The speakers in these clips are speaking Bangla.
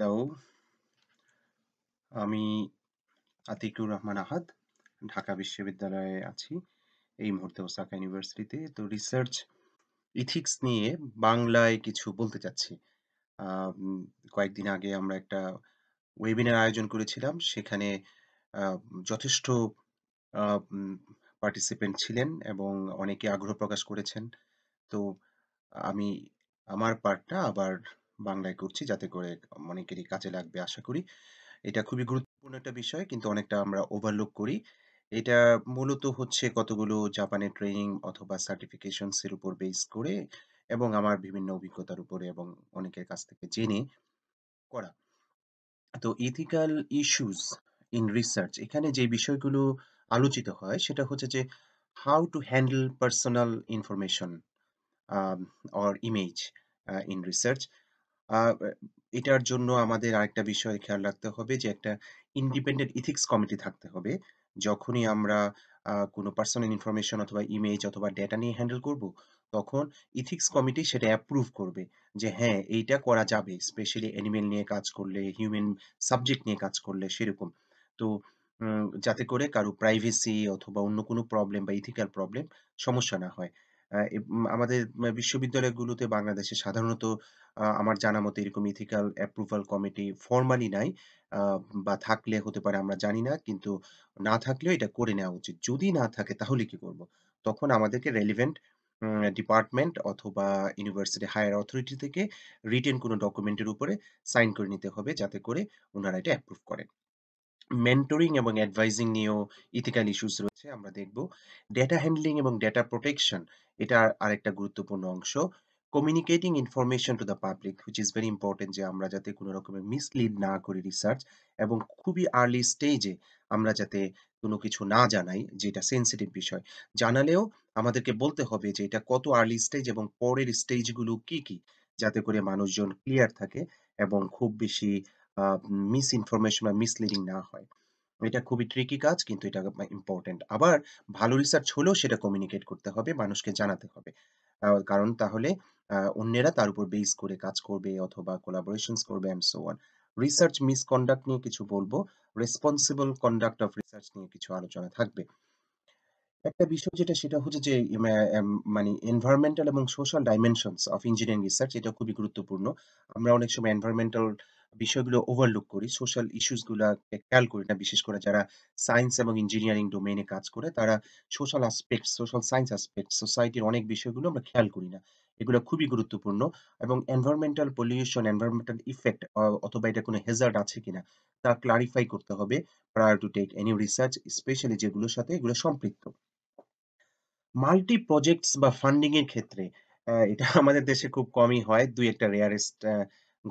হ্যালো আমি আতিকুর রহমান আহাদ ঢাকা বিশ্ববিদ্যালয়ে আছি এই মুহূর্তে ওসাকা ইউনিভার্সিটিতে তো রিসার্চ ইথিক্স নিয়ে বাংলায় কিছু বলতে চাচ্ছি কয়েকদিন আগে আমরা একটা ওয়েবিনার আয়োজন করেছিলাম সেখানে যথেষ্ট পার্টিসিপেন্ট ছিলেন এবং অনেকে আগ্রহ প্রকাশ করেছেন তো আমি আমার পার্টটা আবার বাংলায় করছি যাতে করে অনেকেরই কাজে লাগবে আশা করি এটা খুবই গুরুত্বপূর্ণ একটা বিষয় কিন্তু অনেকটা আমরা ওভারলুক করি এটা মূলত হচ্ছে কতগুলো জাপানের ট্রেনিং অথবা সার্টিফিকেশনসের উপর বেস করে এবং আমার বিভিন্ন অভিজ্ঞতার উপরে এবং অনেকের কাছ থেকে জেনে করা তো ইথিক্যাল ইস্যুস ইন রিসার্চ এখানে যে বিষয়গুলো আলোচিত হয় সেটা হচ্ছে যে how to handle personal information or image in research এটার জন্য আমাদের আরেকটা বিষয় খেয়াল রাখতে হবে যে একটা ইন্ডিপেন্ডেন্ট ইথিক্স কমিটি থাকতে হবে যখনই আমরা কোনো পার্সোনাল ইনফরমেশন অথবা ইমেজ অথবা ডেটা নিয়ে হ্যান্ডেল করব তখন ইথিক্স কমিটি সেটা অ্যাপ্রুভ করবে যে হ্যাঁ এইটা করা যাবে স্পেশালি অ্যানিমেল নিয়ে কাজ করলে হিউম্যান সাবজেক্ট নিয়ে কাজ করলে সেরকম তো যাতে করে কারো প্রাইভেসি অথবা অন্য কোনো প্রবলেম বা ইথিক্যাল প্রবলেম সমস্যা না হয় আমাদের বিশ্ববিদ্যালয়গুলোতে বাংলাদেশে সাধারণত আমার জানা মতে এরকম ইথিক্যাল অ্যাপ্রুভাল কমিটি ফর্মালি নাই বা থাকলে হতে পারে আমরা জানি না কিন্তু না থাকলেও এটা করে নেওয়া উচিত যদি না থাকে তাহলে কি করব তখন আমাদেরকে রেলিভেন্ট ডিপার্টমেন্ট অথবা ইউনিভার্সিটি হায়ার অথরিটি থেকে রিটেন কোনো ডকুমেন্টের উপরে সাইন করে নিতে হবে যাতে করে ওনারা এটা অ্যাপ্রুভ করেন মেন্টরিং এবং অ্যাডভাইজিং নিয়েও ইথিক্যাল ইস্যুস রয়েছে আমরা দেখব ডেটা হ্যান্ডলিং এবং ডেটা প্রোটেকশন এটা আরেকটা গুরুত্বপূর্ণ অংশ communicating information to the public which is very important যে আমরা যাতে কোনো রকমের মিসলিড না করি রিসার্চ এবং খুবই আর্লি স্টেজে আমরা যাতে কোনো কিছু না জানাই যেটা সেন্সিটিভ বিষয় জানালেও আমাদেরকে বলতে হবে যে এটা কত আর্লি স্টেজ এবং পরের স্টেজগুলো কি কি যাতে করে মানুষজন ক্লিয়ার থাকে এবং খুব বেশি মিসইনফরমেশন বা মিসলিডিং না হয় এটা খুবই ট্রিকি কাজ কিন্তু এটা ইম্পর্টেন্ট আবার ভালো রিসার্চ হলেও সেটা কমিউনিকেট করতে হবে মানুষকে জানাতে হবে কারণ তাহলে অন্যেরা তার উপর বেস করে কাজ করবে অথবা কোলাবোরেশনস করবে and so on research misconduct নিয়ে কিছু বলবো রেসপন্সিবল কন্ডাক্ট অফ রিসার্চ নিয়ে কিছু আলোচনা থাকবে একটা বিষয় যেটা সেটা হচ্ছে যে মানে এনভায়রনমেন্টাল এবং social dimensions of engineering research এটা খুবই গুরুত্বপূর্ণ আমরা অনেক সময় এনভায়রনমেন্টাল বিষয়গুলো ওভারলুক করি সোশ্যাল ইস্যুসগুলোকে খেয়াল করি না বিশেষ করে যারা সায়েন্স এবং ইঞ্জিনিয়ারিং ডোমেনে কাজ করে তারা social aspect social science aspect সোসাইটির অনেক বিষয়গুলো আমরা খেয়াল করি না এগুলো খুবই গুরুত্বপূর্ণ এবং এনভায়রনমেন্টাল পলিউশন এনভায়রনমেন্টাল ইফেক্ট অথবা এটা কোনো হেজার্ড আছে কিনা তা ক্লারিফাই করতে হবে prior to take any research specially যেগুলোর সাথে এগুলো সম্পৃক্ত মাল্টি প্রজেক্টস বা ফান্ডিং এর ক্ষেত্রে এটা আমাদের দেশে খুব কমই হয় দুই একটা রেয়ারেস্ট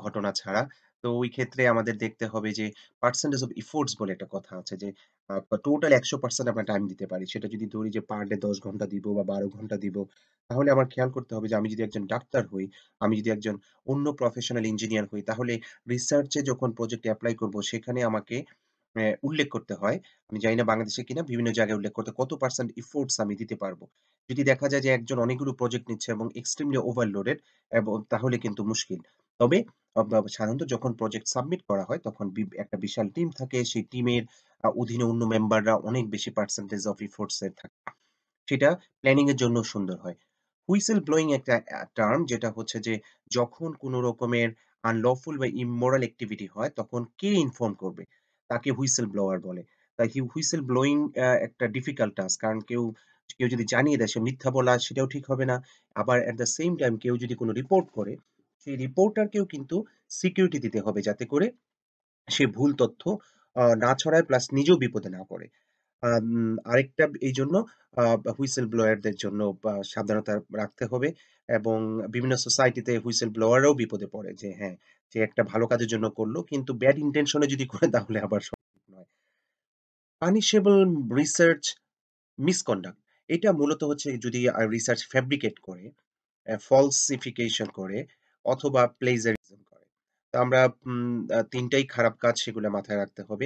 ঘটনা ছাড়া তো ওই ক্ষেত্রে আমাদের দেখতে হবে যে পার্সেন্টেজ অফ ইফোর্টস বলে একটা কথা আছে যে টোটাল একশো পার্সেন্ট আমরা টাইম দিতে পারি সেটা যদি ধরি যে পার ডে দশ ঘন্টা দিব বা বারো ঘন্টা দিব তাহলে আমার খেয়াল করতে হবে যে আমি যদি একজন ডাক্তার হই আমি যদি একজন অন্য প্রফেশনাল ইঞ্জিনিয়ার হই তাহলে রিসার্চে যখন প্রজেক্ট অ্যাপ্লাই করব সেখানে আমাকে উল্লেখ করতে হয় আমি জানি না বাংলাদেশে কিনা বিভিন্ন জায়গায় উল্লেখ করতে কত পার্সেন্ট ইফোর্টস আমি দিতে পারবো যদি দেখা যায় যে একজন অনেকগুলো প্রজেক্ট নিচ্ছে এবং এক্সট্রিমলি ওভারলোডেড এবং তাহলে কিন্তু মুশকিল তবে সাধারণত যখন প্রজেক্ট সাবমিট করা হয় তখন একটা বিশাল টিম থাকে সেই টিমের অধীনে অন্য মেম্বাররা অনেক বেশি পার্সেন্টেজ অফ এর থাকে সেটা প্ল্যানিং এর জন্য সুন্দর হয় হুইসেল ব্লোয়িং একটা টার্ম যেটা হচ্ছে যে যখন কোনো রকমের আনলফুল বা ইমোরাল অ্যাক্টিভিটি হয় তখন কে ইনফর্ম করবে তাকে হুইসেল ব্লোয়ার বলে তাই হুইসেল ব্লোয়িং একটা ডিফিকাল্ট টাস্ক কারণ কেউ কেউ যদি জানিয়ে দেয় সে মিথ্যা বলা সেটাও ঠিক হবে না আবার অ্যাট দ্য সেম টাইম কেউ যদি কোনো রিপোর্ট করে সেই রিপোর্টারকেও কিন্তু সিকিউরিটি দিতে হবে যাতে করে সে ভুল তথ্য না ছড়ায় প্লাস নিজেও বিপদে না পড়ে আরেকটা এই জন্য হুইসেল ব্লোয়ারদের জন্য সাবধানতা রাখতে হবে এবং বিভিন্ন সোসাইটিতে হুইসেল ব্লোয়াররাও বিপদে পড়ে যে হ্যাঁ যে একটা ভালো কাজের জন্য করলো কিন্তু ব্যাড ইন্টেনশনে যদি করে তাহলে আবার সঠিক নয় পানিশেবল রিসার্চ মিসকন্ডাক্ট এটা মূলত হচ্ছে যদি রিসার্চ ফ্যাব্রিকেট করে ফলসিফিকেশন করে অথবা প্লেজারিজম করে তো আমরা তিনটাই খারাপ কাজ সেগুলো মাথায় রাখতে হবে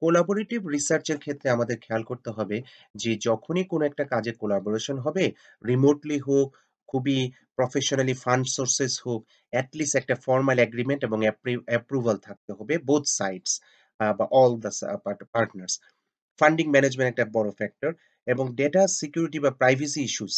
কোলাবোরেটিভ রিসার্চের ক্ষেত্রে আমাদের খেয়াল করতে হবে যে যখনই কোনো একটা কাজে কোলাবোরেশন হবে রিমোটলি হোক খুবই প্রফেশনালি ফান্ড সোর্সেস হোক অ্যাটলিস্ট একটা ফর্মাল এগ্রিমেন্ট এবং অ্যাপ্রুভাল থাকতে হবে বোথ সাইডস বা all the partners funding management একটা বড় ফ্যাক্টর এবং ডেটা সিকিউরিটি বা প্রাইভেসি ইস্যুস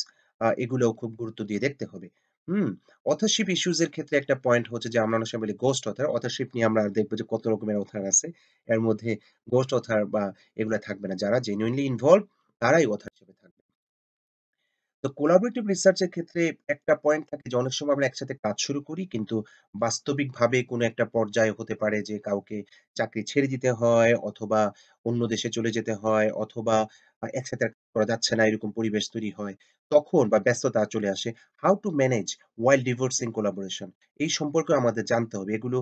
এগুলোও খুব গুরুত্ব দিয়ে দেখতে হবে হুম অথারশিপ ইস্যুজ এর ক্ষেত্রে একটা পয়েন্ট হচ্ছে যে আমরা অনেক সময় বলি গোস্ট অথার অথারশিপ নিয়ে আমরা দেখবো যে কত রকমের অথার আছে এর মধ্যে গোস্ট অথার বা এগুলো থাকবে না যারা জেনুইনলি ইনভলভ তারাই অথারশিপে থাকবে তো কোলাবোরেটিভ রিসার্চের ক্ষেত্রে একটা পয়েন্ট থাকে যে অনেক সময় আমরা একসাথে কাজ শুরু করি কিন্তু বাস্তবিকভাবে কোনো একটা পর্যায়ে হতে পারে যে কাউকে চাকরি ছেড়ে দিতে হয় অথবা অন্য দেশে চলে যেতে হয় অথবা একসাথে করা যাচ্ছে না এরকম পরিবেশ তৈরি হয় তখন বা ব্যস্ততা চলে আসে how to manage while divorcing collaboration এই সম্পর্কে আমাদের জানতে হবে এগুলো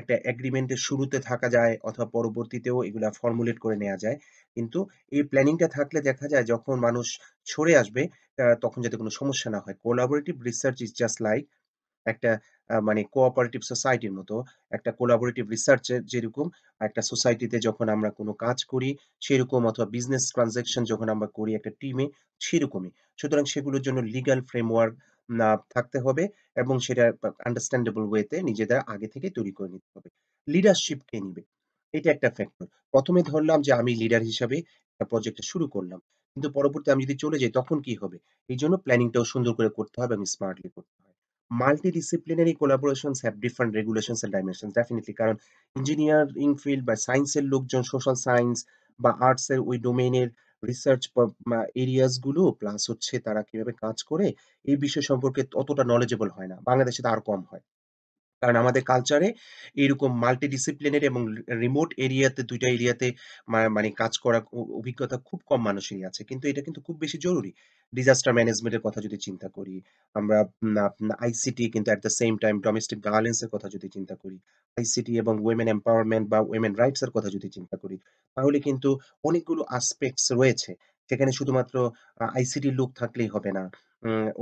একটা অ্যাগ্রিমেন্টের শুরুতে থাকা যায় অথবা পরবর্তীতেও এগুলো ফর্মুলেট করে নেওয়া যায় কিন্তু এই প্ল্যানিংটা থাকলে দেখা যায় যখন মানুষ সরে আসবে তখন যাতে কোনো সমস্যা না হয় collaborative research is just like একটা মানে কোঅপারেটিভ সোসাইটির মতো একটা কোলাবোরেটিভ রিসার্চে যেরকম একটা সোসাইটিতে যখন আমরা কোনো কাজ করি সেরকম অথবা বিজনেস ট্রানজ্যাকশন যখন আমরা করি একটা টিমে সেরকমই সুতরাং সেগুলোর জন্য লিগাল ফ্রেমওয়ার্ক না থাকতে হবে এবং সেটা আন্ডারস্ট্যান্ডেবল ওয়েতে নিজেদের আগে থেকে তৈরি করে নিতে হবে লিডারশিপ কে নিবে এটা একটা ফ্যাক্টর প্রথমে ধরলাম যে আমি লিডার হিসাবে একটা প্রজেক্টটা শুরু করলাম কিন্তু পরবর্তী আমি যদি চলে যাই তখন কি হবে এই জন্য প্ল্যানিংটাও সুন্দর করে করতে হবে এবং স্মার্টলি করতে হবে multidisciplinary collaborations have different regulations and dimension definitely কারণ ইঞ্জিনিয়ারিং ফিল্ড বা সায়েন্সের লোকজন সোশ্যাল সায়েন্স বা আর্টসের ওই ডোমেনের রিসার্চ এরিয়াসগুলো প্লাস হচ্ছে তারা কিভাবে কাজ করে এই বিষয় সম্পর্কে ততটা নলেজেবল হয় না বাংলাদেশে তো আর কম হয় কারণ আমাদের কালচারে এইরকম মাল্টি ডিসিপ্লিনের এবং রিমোট এরিয়াতে দুইটা এরিয়াতে মানে কাজ করার অভিজ্ঞতা খুব কম মানুষেরই আছে কিন্তু এটা কিন্তু খুব বেশি জরুরি ডিজাস্টার ম্যানেজমেন্টের কথা যদি চিন্তা করি আমরা আইসিটি কিন্তু at the same time domestic ভায়োলেন্সের কথা যদি চিন্তা করি আইসিটি এবং উইমেন এম্পাওয়ারমেন্ট বা উইমেন এর কথা যদি চিন্তা করি তাহলে কিন্তু অনেকগুলো আসপেক্টস রয়েছে সেখানে শুধুমাত্র আইসিটির লোক থাকলেই হবে না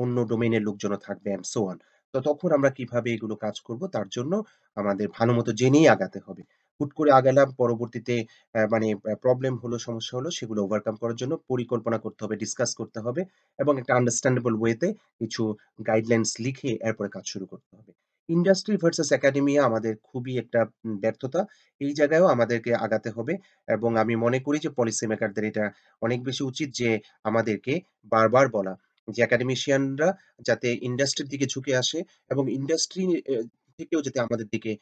অন্য ডোমেনের লোকজনও থাকবে অ্যান্ড সো অন তো তখন আমরা কিভাবে এগুলো কাজ করব তার জন্য আমাদের ভালো মতো জেনেই আগাতে হবে হুট করে আগালাম পরবর্তীতে মানে প্রবলেম হলো সমস্যা হলো সেগুলো ওভারকাম করার জন্য পরিকল্পনা করতে হবে ডিসকাস করতে হবে এবং একটা আন্ডারস্ট্যান্ডেবল ওয়েতে কিছু গাইডলাইন্স লিখে এরপরে কাজ শুরু করতে হবে ইন্ডাস্ট্রি ভার্সেস একাডেমিয়া আমাদের খুবই একটা ব্যর্থতা এই জায়গায়ও আমাদেরকে আগাতে হবে এবং আমি মনে করি যে পলিসি মেকারদের এটা অনেক বেশি উচিত যে আমাদেরকে বারবার বলা যে একাডেমিশিয়ানরা যাতে ইন্ডাস্ট্রির দিকে ঝুঁকে আসে এবং ইন্ডাস্ট্রি থেকেও যাতে আমাদের দিকে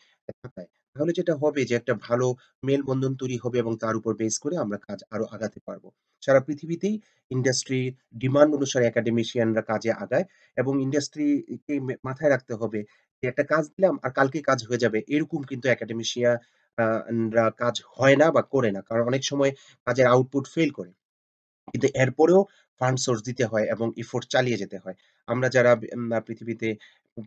থাকায় তাহলে যেটা হবে যে একটা ভালো মেলবন্ধন তৈরি হবে এবং তার উপর বেস করে আমরা কাজ আরো আগাতে পারবো সারা পৃথিবীতেই ইন্ডাস্ট্রি ডিমান্ড অনুসারে একাডেমিশিয়ানরা কাজে আগায় এবং ইন্ডাস্ট্রিকে মাথায় রাখতে হবে যে একটা কাজ দিলাম আর কালকে কাজ হয়ে যাবে এরকম কিন্তু একাডেমিশিয়ানরা কাজ হয় না বা করে না কারণ অনেক সময় কাজের আউটপুট ফেল করে কিন্তু এরপরেও ফান্ড সোর্স দিতে হয় এবং ইফোর্ট চালিয়ে যেতে হয় আমরা যারা পৃথিবীতে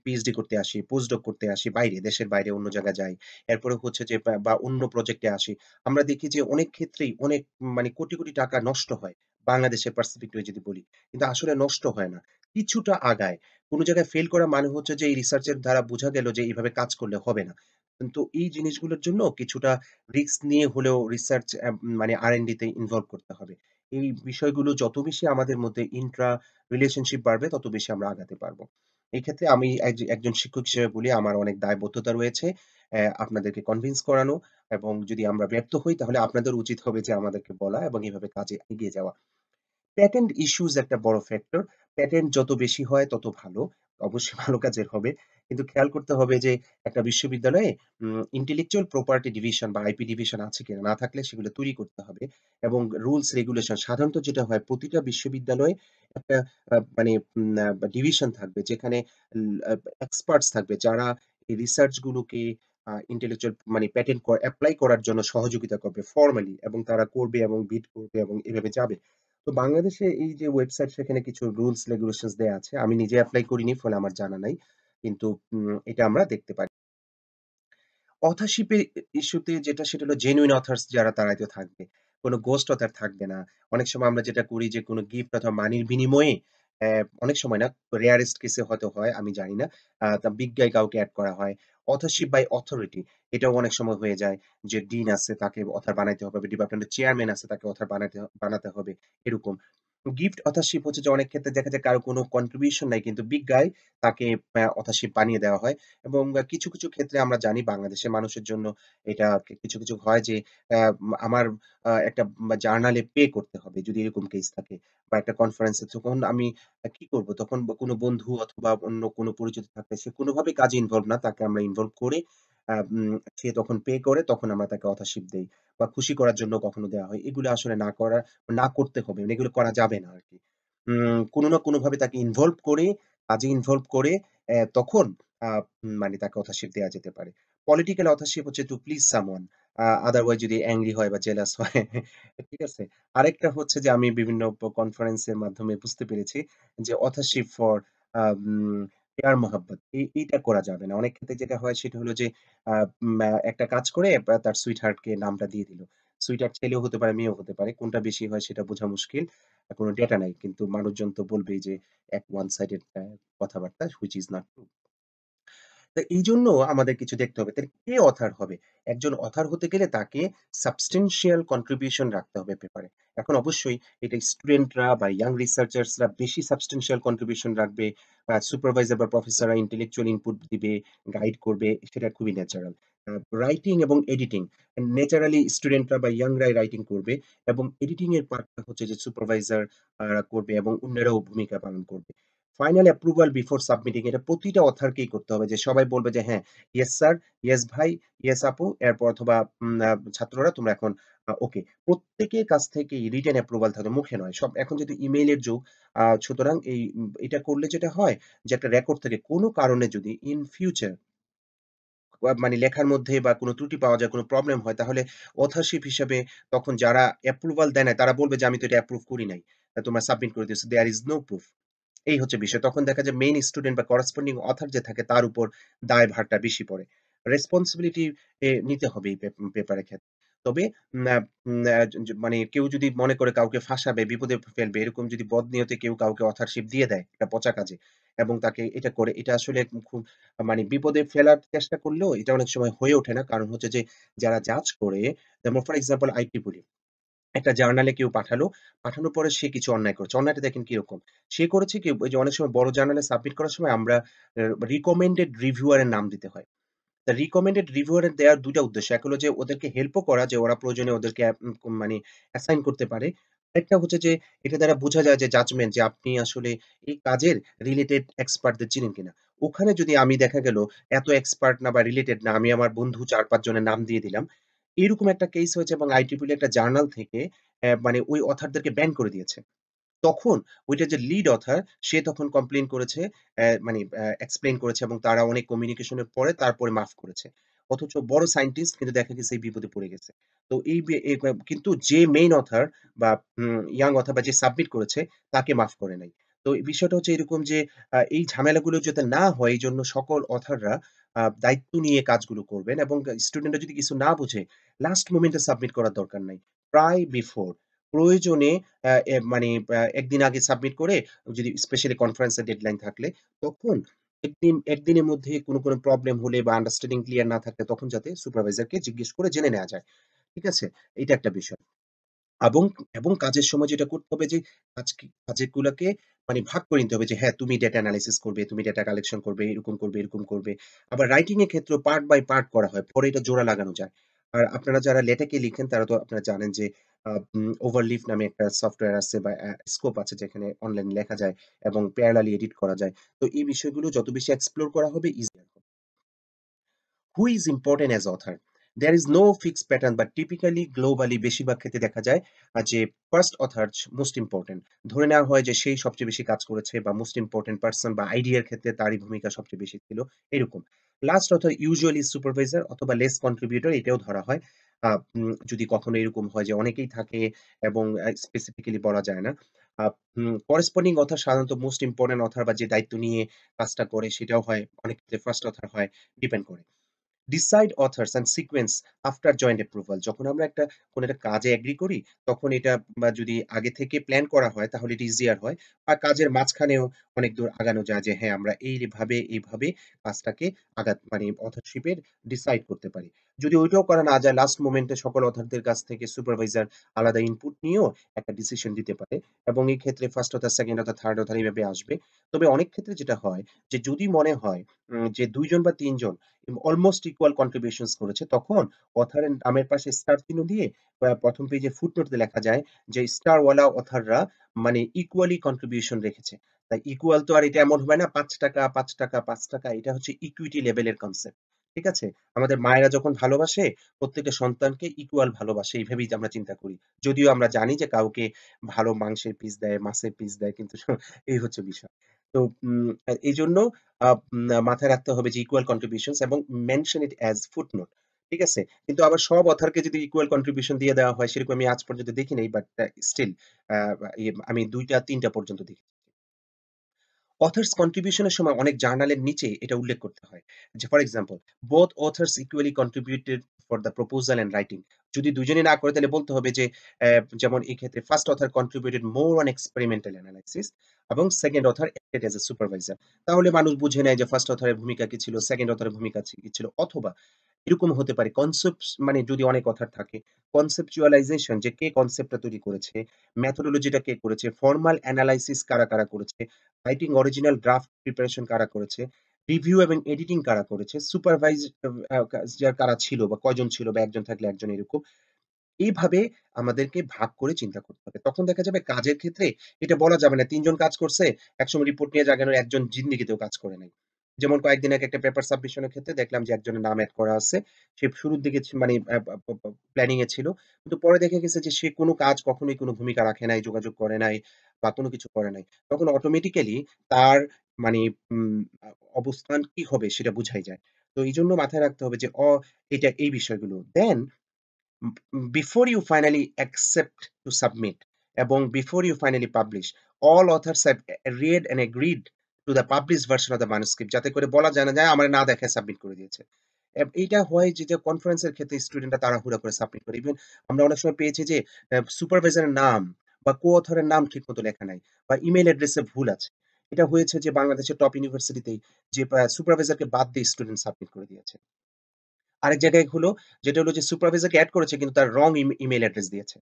পিএইচডি করতে আসি পোস্টডক করতে আসি বাইরে দেশের বাইরে অন্য জায়গায় যাই এরপরে হচ্ছে যে বা অন্য প্রজেক্টে আসি আমরা দেখি যে অনেক ক্ষেত্রেই অনেক মানে কোটি কোটি টাকা নষ্ট হয় বাংলাদেশের পার্সপেক্টিভে যদি বলি কিন্তু আসলে নষ্ট হয় না কিছুটা আগায় কোনো জায়গায় ফেল করা মানে হচ্ছে যে এই রিসার্চের দ্বারা বোঝা গেল যে এইভাবে কাজ করলে হবে না কিন্তু এই জিনিসগুলোর জন্য কিছুটা রিস্ক নিয়ে হলেও রিসার্চ মানে আর তে ইনভলভ করতে হবে এই বিষয়গুলো যত বেশি আমাদের মধ্যে ইন্ট্রা রিলেশনশিপ বাড়বে তত বেশি আমরা আগাতে পারবো এক্ষেত্রে আমি একজন শিক্ষক হিসেবে বলি আমার অনেক দায়বদ্ধতা রয়েছে আপনাদেরকে কনভিন্স করানো এবং যদি আমরা ব্যর্থ হই তাহলে আপনাদের উচিত হবে যে আমাদেরকে বলা এবং এইভাবে কাজে এগিয়ে যাওয়া প্যাটেন্ট ইস্যুজ একটা বড় ফ্যাক্টর প্যাটেন্ট যত বেশি হয় তত ভালো অবশ্যই ভালো কাজের হবে কিন্তু খেয়াল করতে হবে যে একটা বিশ্ববিদ্যালয়ে ইন্টেলেকচুয়াল প্রপার্টি ডিভিশন বা আইপি ডিভিশন আছে কিনা না থাকলে সেগুলো তৈরি করতে হবে এবং রুলস রেগুলেশন সাধারণত যেটা হয় প্রতিটা বিশ্ববিদ্যালয়ে একটা মানে ডিভিশন থাকবে যেখানে এক্সপার্টস থাকবে যারা এই রিসার্চগুলোকে ইন্টেলেকচুয়াল মানে প্যাটেন্ট অ্যাপ্লাই করার জন্য সহযোগিতা করবে ফর্মালি এবং তারা করবে এবং বিট করবে এবং এভাবে যাবে তো বাংলাদেশে এই যে ওয়েবসাইট সেখানে কিছু রুলস রেগুলেশনস দেয়া আছে আমি নিজে অ্যাপ্লাই করিনি ফলে আমার জানা নাই কিন্তু এটা আমরা দেখতে পারি অথারশিপের ইস্যুতে যেটা সেটা হলো জেনুইন অথার্স যারা তারাই তো থাকবে কোনো গোস্ট অথার থাকবে না অনেক সময় আমরা যেটা করি যে কোনো গিফট অথবা মানির বিনিময়ে অনেক সময় না রেয়ারেস্ট কেসে হয়তো হয় আমি জানি না বিজ্ঞায় কাউকে অ্যাড করা হয় অথরশিপ বাই অথরিটি এটাও অনেক সময় হয়ে যায় যে ডিন আছে তাকে অথার বানাইতে হবে ডিপার্টমেন্টের চেয়ারম্যান আছে তাকে অথার বানাইতে বানাতে হবে এরকম গিফট অথারশিপ হচ্ছে যে অনেক ক্ষেত্রে দেখা যায় কারো কোনো কন্ট্রিবিউশন নাই কিন্তু বিজ্ঞায় তাকে অথারশিপ বানিয়ে দেওয়া হয় এবং কিছু কিছু ক্ষেত্রে আমরা জানি বাংলাদেশের মানুষের জন্য এটা কিছু কিছু হয় যে আমার একটা জার্নালে পে করতে হবে যদি এরকম কেস থাকে বা একটা কনফারেন্সে তখন আমি কি করব তখন কোনো বন্ধু অথবা অন্য কোনো পরিচিত থাকলে সে কোনোভাবে কাজে ইনভলভ না তাকে আমরা ইনভলভ করে সে তখন পে করে তখন আমরা তাকে অথাশিপ দেই বা খুশি করার জন্য কখনো দেওয়া হয় এগুলো আসলে না করা না করতে হবে মানে এগুলো করা যাবে না আর কি কোনো না কোনো ভাবে তাকে ইনভলভ করে কাজে ইনভলভ করে তখন মানে তাকে অথাশিপ দেওয়া যেতে পারে পলিটিক্যাল অথাশিপ হচ্ছে টু প্লিজ সামন আদারওয়াইজ যদি অ্যাংরি হয় বা জেলাস হয় ঠিক আছে আরেকটা হচ্ছে যে আমি বিভিন্ন কনফারেন্সের মাধ্যমে বুঝতে পেরেছি যে অথাশিপ ফর প্যার মহাব্বত এইটা করা যাবে না অনেক ক্ষেত্রে যেটা হয় সেটা হলো যে একটা কাজ করে তার সুইট নামটা দিয়ে দিল সুইটার ছেলেও হতে পারে মেয়েও হতে পারে কোনটা বেশি হয় সেটা বোঝা মুশকিল কোনো ডেটা নাই কিন্তু মানুষজন তো বলবেই যে এক ওয়ান সাইডেড কথাবার্তা হুইচ ইজ নট ট্রু তো এই জন্য আমাদের কিছু দেখতে হবে তাহলে কে অথার হবে একজন অথার হতে গেলে তাকে সাবস্টেন্সিয়াল কন্ট্রিবিউশন রাখতে হবে পেপারে এখন অবশ্যই এটা স্টুডেন্টরা বা ইয়াং রিসার্চার্সরা বেশি সাবস্টেন্সিয়াল কন্ট্রিবিউশন রাখবে সুপারভাইজার বা প্রফেসররা ইন্টেলেকচুয়াল ইনপুট দিবে গাইড করবে সেটা খুবই ন্যাচারাল রাইটিং এবং এডিটিং ন্যাচারালি স্টুডেন্টরা বা ইয়াংরাই রাইটিং করবে এবং এডিটিং এর পার্টটা হচ্ছে যে সুপারভাইজার করবে এবং অন্যরাও ভূমিকা পালন করবে ফাইনাল অ্যাপ্রুভাল বিফোর সাবমিটিং এটা প্রতিটা অথারকেই করতে হবে যে সবাই বলবে যে হ্যাঁ ইয়েস স্যার ইয়েস ভাই ইয়েস আপু এরপর অথবা ছাত্ররা তোমরা এখন ওকে প্রত্যেকের কাছ থেকে রিটার্ন অ্যাপ্রুভাল থাকে মুখে নয় সব এখন যেহেতু ইমেইলের যুগ সুতরাং এই এটা করলে যেটা হয় যে একটা রেকর্ড থেকে কোনো কারণে যদি ইন ফিউচার মানে লেখার মধ্যে বা কোনো ত্রুটি পাওয়া যায় কোনো প্রবলেম হয় তাহলে অথারশিপ হিসেবে তখন যারা অ্যাপ্রুভাল দেয় না তারা বলবে যে আমি তো এটা অ্যাপ্রুভ করি নাই তোমরা সাবমিট করে দিয়েছো দেয়ার ইজ নো প্রুফ এই হচ্ছে বিষয় তখন দেখা যায় মেইন স্টুডেন্ট বা করসপন্ডিং অথার যে থাকে তার উপর দায় ভারটা বেশি পড়ে রেসপন্সিবিলিটি নিতে হবে এই পেপারের ক্ষেত্রে তবে মানে কেউ যদি মনে করে কাউকে ফাঁসাবে বিপদে ফেলবে এরকম যদি বদনিয়তে কেউ কাউকে অথারশিপ দিয়ে দেয় একটা পচা কাজে এবং তাকে এটা করে এটা আসলে খুব মানে বিপদে ফেলার চেষ্টা করলেও এটা অনেক সময় হয়ে ওঠে না কারণ হচ্ছে যে যারা জাজ করে যেমন ফর এক্সাম্পল আইটি পুলিশ একটা জার্নালে কেউ পাঠালো পাঠানোর পরে সে কিছু অন্যায় করেছে অন্যায়টা দেখেন কিরকম সে করেছে কি ওই যে অনেক সময় বড় জার্নালে সাবমিট করার সময় আমরা রিকমেন্ডেড রিভিউয়ারের নাম দিতে হয় তা রিকমেন্ডেড রিভিউয়ারের দেওয়ার দুটা উদ্দেশ্য এক হলো যে ওদেরকে হেল্পও করা যে ওরা প্রয়োজনে ওদেরকে মানে অ্যাসাইন করতে পারে একটা হচ্ছে যে এটা দ্বারা বোঝা যায় যে জাজমেন্ট যে আপনি আসলে এই কাজের রিলেটেড এক্সপার্টদের চিনেন কিনা ওখানে যদি আমি দেখা গেল এত এক্সপার্ট না বা রিলেটেড না আমি আমার বন্ধু চার পাঁচ জনের নাম দিয়ে দিলাম এরকম একটা কেস হয়েছে এবং আইটিপিল একটা জার্নাল থেকে মানে ওই অথারদেরকে ব্যান করে দিয়েছে তখন ওইটা যে লিড অথার সে তখন কমপ্লেন করেছে মানে এক্সপ্লেন করেছে এবং তারা অনেক কমিউনিকেশনের পরে তারপরে মাফ করেছে অথচ বড় সায়েন্টিস্ট কিন্তু দেখা গেছে এই বিপদে পড়ে গেছে তো এই কিন্তু যে মেইন অথার বা ইয়াং অথার বা যে সাবমিট করেছে তাকে মাফ করে নাই তো বিষয়টা হচ্ছে এরকম যে এই ঝামেলাগুলো যাতে না হয় এই জন্য সকল অথাররা দায়িত্ব নিয়ে কাজগুলো করবেন এবং স্টুডেন্টরা যদি কিছু না বুঝে লাস্ট মোমেন্টে সাবমিট করার দরকার নাই প্রায় বিফোর প্রয়োজনে মানে একদিন আগে সাবমিট করে যদি স্পেশালি কনফারেন্সের ডেডলাইন থাকলে তখন একদিন একদিনের মধ্যে কোনো কোনো প্রবলেম হলে বা আন্ডারস্ট্যান্ডিং ক্লিয়ার না থাকলে তখন যাতে সুপারভাইজারকে জিজ্ঞেস করে জেনে নেওয়া যায় ঠিক আছে এটা একটা বিষয় এবং এবং কাজের সময় যেটা করতে হবে যে কাজ কাজগুলোকে মানে ভাগ করে নিতে হবে যে হ্যাঁ তুমি ডেটা অ্যানালাইসিস করবে তুমি ডেটা কালেকশন করবে এরকম করবে এরকম করবে আবার রাইটিং এর ক্ষেত্রে পার্ট বাই পার্ট করা হয় পরে এটা জোড়া লাগানো যায় আর আপনারা যারা লেটাকে লিখেন তারা তো আপনারা জানেন যে ওভারলিফ নামে একটা সফটওয়্যার আছে বা স্কোপ আছে যেখানে অনলাইন লেখা যায় এবং প্যারালালি এডিট করা যায় তো এই বিষয়গুলো যত বেশি এক্সপ্লোর করা হবে ইজিয়ার হবে who is important as author there is no fixed pattern but typically globally বেশিরভাগ ক্ষেত্রে দেখা যায় যে ফার্স্ট অথার মোস্ট ইম্পর্টেন্ট ধরে নেওয়া হয় যে সেই সবচেয়ে বেশি কাজ করেছে বা মোস্ট ইম্পর্টেন্ট পার্সন বা আইডিয়ার ক্ষেত্রে তারই ভূমিকা সবচেয়ে বেশি ছিল এরকম লাস্ট অথার ইউজুয়ালি সুপারভাইজার অথবা লেস কন্ট্রিবিউটর এটাও ধরা হয় যদি কখনো এরকম হয় যে অনেকেই থাকে এবং স্পেসিফিক্যালি বলা যায় না করেসপন্ডিং অথার সাধারণত মোস্ট ইম্পর্টেন্ট অথার বা যে দায়িত্ব নিয়ে কাজটা করে সেটাও হয় অনেক ক্ষেত্রে ফার্স্ট অথার হয় ডিপেন্ড করে decide authors and sequence after joint approval যখন আমরা একটা কোনো একটা কাজে অ্যাগ্রি করি তখন এটা যদি আগে থেকে প্ল্যান করা হয় তাহলে এটা ইজিয়ার হয় বা কাজের মাঝখানেও অনেক দূর আগানো যায় যে হ্যাঁ আমরা এইভাবে এইভাবে কাজটাকে আগাত মানে অথারশিপের ডিসাইড করতে পারি যদি ওইটাও করা না যায় লাস্ট মোমেন্টে সকল অথারদের কাছ থেকে সুপারভাইজার আলাদা ইনপুট নিয়েও একটা ডিসিশন দিতে পারে এবং এই ক্ষেত্রে first author second author third author এইভাবে আসবে তবে অনেক ক্ষেত্রে যেটা হয় যে যদি মনে হয় যে দুইজন বা তিনজন অলমোস্ট ইকুয়াল কন্ট্রিবিউশন করেছে তখন অথারের নামের পাশে স্টার চিহ্ন দিয়ে প্রথম পেজে ফুটনোটে লেখা যায় যে স্টারওয়ালা অথাররা মানে ইকুয়ালি কন্ট্রিবিউশন রেখেছে তাই ইকুয়াল তো আর এটা এমন হবে না পাঁচ টাকা পাঁচ টাকা পাঁচ টাকা এটা হচ্ছে ইকুইটি লেভেলের কনসেপ্ট ঠিক আছে? আমাদের মায়েরা যখন ভালোবাসে প্রত্যেকটা সন্তানকে ইকুয়াল ভালোবাসে এইভাবেই আমরা চিন্তা করি। যদিও আমরা জানি যে কাউকে ভালো মাংসের পিস দেয়, মাছের পিস দেয় কিন্তু এই হচ্ছে বিষয়। তো এই জন্য মাথায় রাখতে হবে যে ইকুয়াল কন্ট্রিবিউশন এবং মেনশন ইট অ্যাজ ফুটনোট ঠিক আছে? কিন্তু আবার সব অথারকে যদি ইকুয়াল কন্ট্রিবিউশন দিয়ে দেওয়া হয় সেরকম আমি আজ পর্যন্ত দেখি নাই বাট স্টিল আ ইয়ে, আমি দুইটা তিনটা পর্যন্ত দেখি অথার্স কন্ট্রিবিউশনের সময় অনেক জার্নালের নিচে এটা উল্লেখ করতে হয় যে for example both authors equally contributed for the proposal and writing যদি দুজনে না করে তাহলে বলতে হবে যে যেমন এই ক্ষেত্রে first author contributed more on experimental analysis এবং second author acted as a supervisor তাহলে মানুষ বুঝে নেয় যে ফার্স্ট অথারের ভূমিকা কি ছিল সেকেন্ড অথারের ভূমিকা কি ছিল অথবা এরকম হতে পারে কনসেপ্ট মানে যদি অনেক অথার থাকে কনসেপচুয়ালাইজেশন যে কে কনসেপ্টটা তৈরি করেছে ম্যাথোডোলজিটা কে করেছে ফর্মাল অ্যানালাইসিস কারা কারা করেছে রাইটিং অরিজিনাল ড্রাফট প্রিপারেশন কারা করেছে রিভিউ এবং এডিটিং কারা করেছে সুপারভাইজ কারা ছিল বা কয়জন ছিল বা একজন থাকলে একজন এরকম এইভাবে আমাদেরকে ভাগ করে চিন্তা করতে হবে তখন দেখা যাবে কাজের ক্ষেত্রে এটা বলা যাবে না তিনজন কাজ করছে একসময় রিপোর্ট নিয়ে জাগানোর একজন জিন্দিগিতেও কাজ করে নাই যেমন কয়েকদিন আগে একটা পেপার সাবমিশনের ক্ষেত্রে দেখলাম যে একজনের নাম অ্যাড করা আছে সে শুরুর দিকে মানে প্ল্যানিং এ ছিল কিন্তু পরে দেখে গেছে যে সে কোনো কাজ কখনোই কোনো ভূমিকা রাখে নাই যোগাযোগ করে নাই বা কোনো কিছু করে নাই তখন অটোমেটিক্যালি তার মানে অবস্থান কি হবে সেটা বুঝাই যায় তো এই জন্য মাথায় রাখতে হবে যে অ এটা এই বিষয়গুলো then before you finally accept to submit এবং before you finally publish all authors have read and agreed to the publish version of the manuscript যাতে করে বলা যায় না যায় হ্যাঁ, আমার না দেখে সাবমিট করে দিয়েছে এইটা হয় যে কনফারেন্সের ক্ষেত্রে স্টুডেন্টরা তাড়াহুড়া করে সাবমিট করে ইভেন আমরা অনেক সময় পেয়েছি যে সুপারভাইজারের নাম বা কো অথরের নাম ঠিক মতো লেখা নাই বা ইমেল অ্যাড্রেসে ভুল আছে এটা হয়েছে যে বাংলাদেশের টপ ইউনিভার্সিটিতেই যে সুপারভাইজারকে বাদ দিয়ে স্টুডেন্ট সাবমিট করে দিয়েছে আরেক জায়গায় হলো যেটা হলো যে সুপারভাইজারকে অ্যাড করেছে কিন্তু তার রং ইমেল অ্যাড্রেস দিয়েছে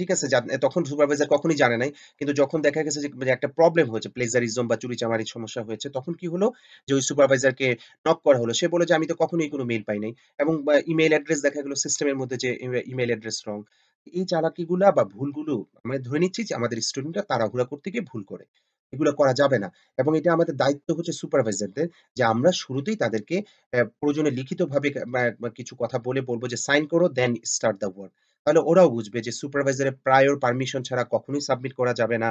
ঠিক আছে তখন সুপারভাইজার কখনই জানে নাই কিন্তু যখন দেখা গেছে যে একটা প্রবলেম হয়েছে প্লেজারিজম বা চুরি চামারির সমস্যা হয়েছে তখন কি হলো যে ওই সুপারভাইজারকে নক করা হলো সে বলে যে আমি তো কখনোই কোনো মেইল পাই নাই এবং ইমেল অ্যাড্রেস দেখা গেলো সিস্টেমের মধ্যে যে ইমেল অ্যাড্রেস রং এই চালাকিগুলা বা ভুলগুলো আমরা ধরে নিচ্ছি যে আমাদের স্টুডেন্টরা তাড়াহুড়া করতে গিয়ে ভুল করে এগুলো করা যাবে না এবং এটা আমাদের দায়িত্ব হচ্ছে সুপারভাইজারদের যে আমরা শুরুতেই তাদেরকে প্রয়োজনে লিখিতভাবে কিছু কথা বলে বলবো যে সাইন করো দেন স্টার্ট দ্য ওয়ার্ক তাহলে ওরাও বুঝবে যে সুপারভাইজারের প্রায়র পারমিশন ছাড়া কখনোই সাবমিট করা যাবে না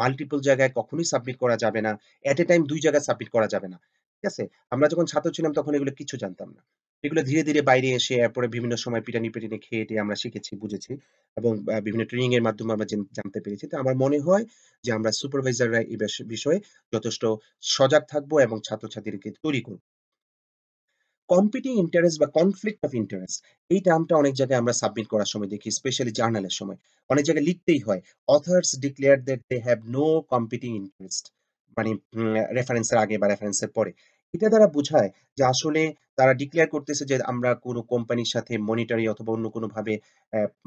মাল্টিপল জায়গায় কখনোই সাবমিট করা যাবে না এট এ টাইম দুই জায়গায় সাবমিট করা যাবে না ঠিক আছে আমরা যখন ছাত্র ছিলাম তখন এগুলো কিছু জানতাম না এগুলো ধীরে ধীরে বাইরে এসে এরপরে বিভিন্ন সময় পিটানি পিটানি খেয়ে এটি আমরা শিখেছি বুঝেছি এবং বিভিন্ন ট্রেনিং এর মাধ্যমে আমরা জানতে পেরেছি তো আমার মনে হয় যে আমরা সুপারভাইজাররা এই বিষয়ে যথেষ্ট সজাগ থাকবো এবং ছাত্রছাত্রীদেরকে তৈরি করবো কম্পিটিং ইন্টারেস্ট বা কনফ্লিক্ট অফ ইন্টারেস্ট এই টার্মটা অনেক জায়গায় আমরা সাবমিট করার সময় দেখি স্পেশালি জার্নালের সময় অনেক জায়গায় লিখতেই হয় authors declare that they have no competing interest মানে রেফারেন্সের আগে বা রেফারেন্সের পরে এটা দ্বারা বোঝায় যে আসলে তারা ডিক্লেয়ার করতেছে যে আমরা কোনো কোম্পানির সাথে মনিটারি অথবা অন্য কোনোভাবে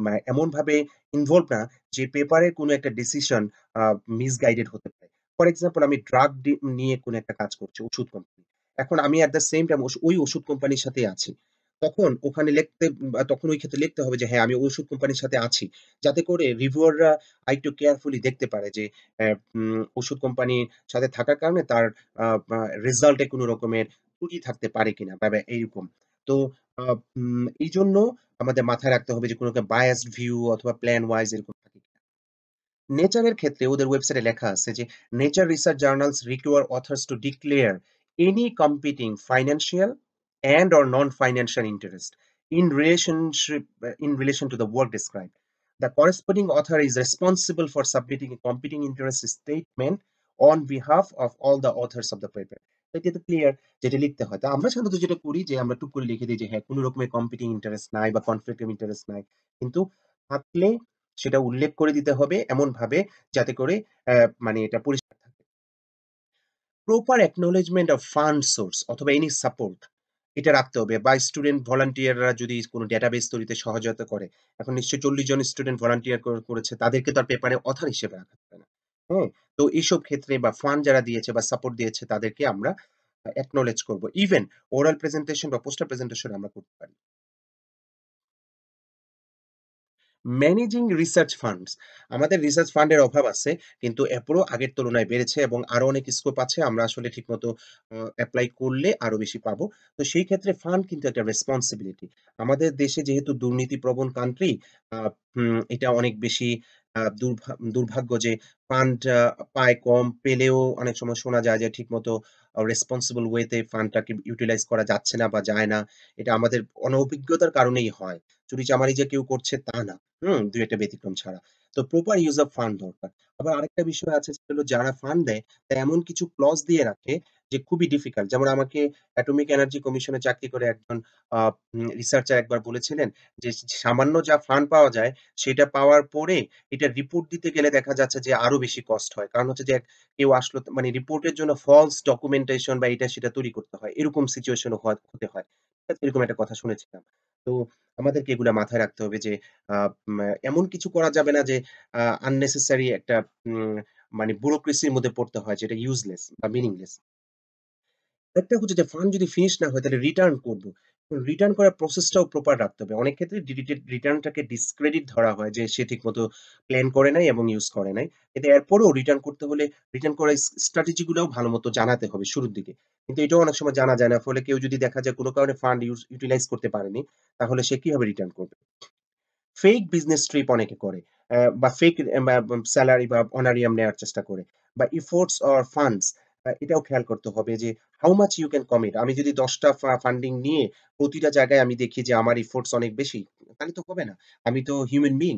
মানে, এমনভাবে ইনভলভ না যে পেপারে কোনো একটা ডিসিশন মিসগাইডেড হতে পারে ফর এক্সাম্পল আমি ড্রাগ নিয়ে কোনো একটা কাজ করছি ওষুধ কোম্পানি এখন আমি অ্যাট দ্য সেম টাইম ওই ওষুধ কোম্পানির সাথে আছি তখন ওখানে লিখতে তখন ওই ক্ষেত্রে লিখতে হবে যে হ্যাঁ আমি ওষুধ কোম্পানির সাথে আছি যাতে করে রিভিউয়াররা একটু কেয়ারফুলি দেখতে পারে যে ওষুধ কোম্পানির সাথে থাকার কারণে তার রেজাল্টে কোনো রকমের ত্রুটি থাকতে পারে কিনা বা এইরকম তো এই জন্য আমাদের মাথায় রাখতে হবে যে কোনো বায়াসড ভিউ অথবা প্ল্যান ওয়াইজ এরকম থাকে নেচারের ক্ষেত্রে ওদের ওয়েবসাইটে লেখা আছে যে nature research journals require authors to declare any competing financial and or non-financial interest in relationship uh, in relation to the work described. The corresponding author is responsible for submitting a competing interest statement on behalf of all the authors of the paper. এটা তো ক্লিয়ার যেটা লিখতে হয় তা আমরা সাধারণত যেটা করি যে আমরা টুক করে লিখে দিই যে হ্যাঁ কোনো রকমের কম্পিটিং ইন্টারেস্ট নাই বা কনফ্লিক্ট অফ ইন্টারেস্ট নাই কিন্তু থাকলে সেটা উল্লেখ করে দিতে হবে এমন ভাবে যাতে করে মানে এটা পরিষ্কার proper acknowledgement of fund source অথবা এনি সাপোর্ট এটা রাখতে হবে বা স্টুডেন্ট ভলান্টিয়াররা যদি কোনো ডেটাবেস তৈরিতে সহযোগিতা করে এখন নিশ্চয়ই চল্লিশ জন স্টুডেন্ট ভলান্টিয়ার করেছে তাদেরকে তার পেপারে অথার হিসেবে রাখা যাবে না হ্যাঁ তো এইসব ক্ষেত্রে বা ফান্ড যারা দিয়েছে বা সাপোর্ট দিয়েছে তাদেরকে আমরা অ্যাকনোলেজ করব ইভেন ওরাল প্রেজেন্টেশন বা পোস্টার প্রেজেন্টেশন আমরা করতে পারি ম্যানেজিং রিসার্চ ফান্ডস আমাদের রিসার্চ ফান্ডের অভাব আছে কিন্তু অ্যাপোরও আগের তুলনায় বেড়েছে এবং আরও অনেক স্কোপ আছে আমরা আসলে ঠিকমতো অ্যাপ্লাই করলে আরও বেশি পাবো তো সেই ক্ষেত্রে ফান্ড কিন্তু একটা রেসপন্সিবিলিটি আমাদের দেশে যেহেতু দুর্নীতিপ্রবণ কান্ট্রি এটা অনেক বেশি দুর্ভাগ্য যে ফান্ড পায় কম পেলেও অনেক সময় শোনা যায় যে ঠিকমতো রেসপন্সিবল ওয়েতে ফান্ডটাকে ইউটিলাইজ করা যাচ্ছে না বা যায় না এটা আমাদের অনভিজ্ঞতার কারণেই হয় চুরি চামারি যে কেউ করছে তা না হম দু একটা ব্যতিক্রম ছাড়া তো প্রপার ইউজ অফ ফান্ড দরকার আবার আরেকটা বিষয় আছে সেটা হলো যারা ফান্ড দেয় তা এমন কিছু ক্লজ দিয়ে রাখে যে খুবই ডিফিকাল্ট যেমন আমাকে অ্যাটমিক এনার্জি কমিশনে চাকরি করে একজন রিসার্চার একবার বলেছিলেন যে সামান্য যা ফান্ড পাওয়া যায় সেটা পাওয়ার পরে এটা রিপোর্ট দিতে গেলে দেখা যাচ্ছে যে আরো বেশি কষ্ট হয় কারণ হচ্ছে যে কেউ আসলো মানে রিপোর্টের জন্য ফলস ডকুমেন্টেশন বা এটা সেটা তৈরি করতে হয় এরকম সিচুয়েশনও হতে হয় এরকম একটা কথা শুনেছিলাম। তো আমাদেরকে এগুলা মাথায় রাখতে হবে যে এমন কিছু করা যাবে না যে আননেসেসারি একটা উম মানে ব্যুরোক্রেসির মধ্যে পড়তে হয় যেটা ইউজলেস বা মিনিংলেস একটা হচ্ছে যে ফান্ড যদি ফিনিশ না হয় তাহলে রিটার্ন করবো রিটার্ন করার প্রসেসটাও প্রপার রাখতে হবে অনেক ক্ষেত্রে রিটার্নটাকে ডিসক্রেডিট ধরা হয় যে সে ঠিকমতো প্ল্যান করে নাই এবং ইউজ করে নাই এতে এরপরেও রিটার্ন করতে হলে রিটার্ন করার স্ট্র্যাটেজিগুলোও ভালো মতো জানাতে হবে শুরুর দিকে কিন্তু এটাও অনেক সময় জানা যায় না ফলে কেউ যদি দেখা যায় কোনো কারণে ফান্ড ইউটিলাইজ করতে পারেনি তাহলে সে কিভাবে রিটার্ন করবে ফেক বিজনেস ট্রিপ অনেকে করে বা ফেক স্যালারি বা অনারিয়াম নেওয়ার চেষ্টা করে বা ইফোর্টস অর ফান্ডস এটাও খেয়াল করতে হবে যে how much you can commit আমি যদি দশটা ফান্ডিং নিয়ে প্রতিটা জায়গায় আমি দেখি যে আমার ইফোর্টস অনেক বেশি তাহলে তো হবে না আমি তো human being